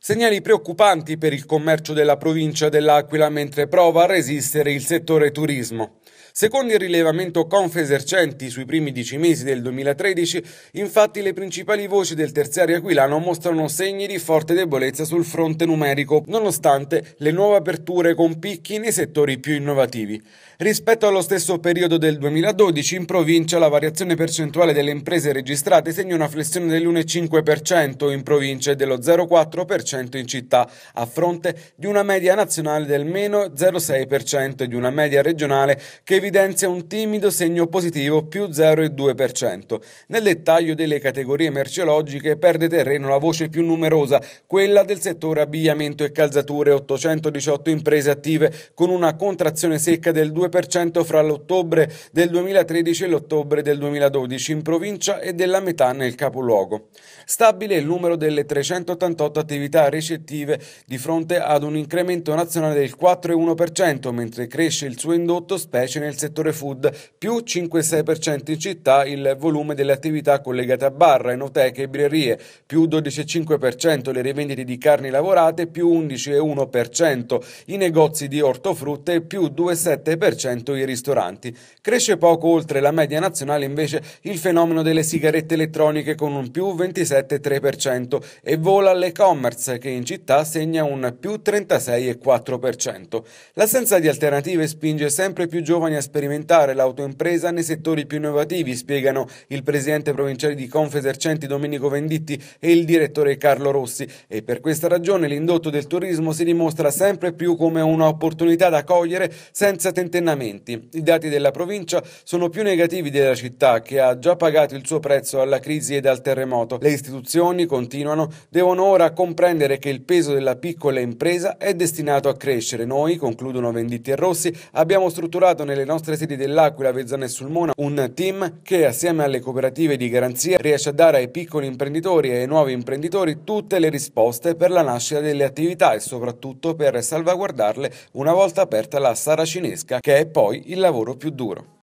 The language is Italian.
Segnali preoccupanti per il commercio della provincia dell'Aquila mentre prova a resistere il settore turismo. Secondo il rilevamento Confesercenti sui primi dieci mesi del 2013, infatti le principali voci del terziario aquilano mostrano segni di forte debolezza sul fronte numerico, nonostante le nuove aperture con picchi nei settori più innovativi. Rispetto allo stesso periodo del 2012, in provincia la variazione percentuale delle imprese registrate segna una flessione dell'1,5% in provincia e dello 0,4% in città, a fronte di una media nazionale del meno 0,6% e di una media regionale che vi evidenzia un timido segno positivo più 0,2%. Nel dettaglio delle categorie merceologiche perde terreno la voce più numerosa, quella del settore abbigliamento e calzature, 818 imprese attive, con una contrazione secca del 2% fra l'ottobre del 2013 e l'ottobre del 2012 in provincia e della metà nel capoluogo. Stabile il numero delle 388 attività recettive di fronte ad un incremento nazionale del 4,1%, mentre cresce il suo indotto specie nel settore food, più 5,6% in città il volume delle attività collegate a barra, enoteche e birrerie, più 12,5% le rivendite di carni lavorate, più 11,1% i negozi di ortofrutte e più 2,7% i ristoranti. Cresce poco oltre la media nazionale invece il fenomeno delle sigarette elettroniche con un più 27,3% e vola l'e-commerce che in città segna un più 36,4%. L'assenza di alternative spinge sempre più giovani a a sperimentare l'autoimpresa nei settori più innovativi, spiegano il presidente provinciale di Confesercenti Domenico Venditti e il direttore Carlo Rossi e per questa ragione l'indotto del turismo si dimostra sempre più come un'opportunità da cogliere senza tentennamenti. I dati della provincia sono più negativi della città che ha già pagato il suo prezzo alla crisi e dal terremoto. Le istituzioni, continuano, devono ora comprendere che il peso della piccola impresa è destinato a crescere. Noi, concludono Venditti e Rossi, abbiamo strutturato nelle nostre sedi dell'Aquila, Vezzana e Sulmona un team che assieme alle cooperative di garanzia riesce a dare ai piccoli imprenditori e ai nuovi imprenditori tutte le risposte per la nascita delle attività e soprattutto per salvaguardarle una volta aperta la saracinesca che è poi il lavoro più duro.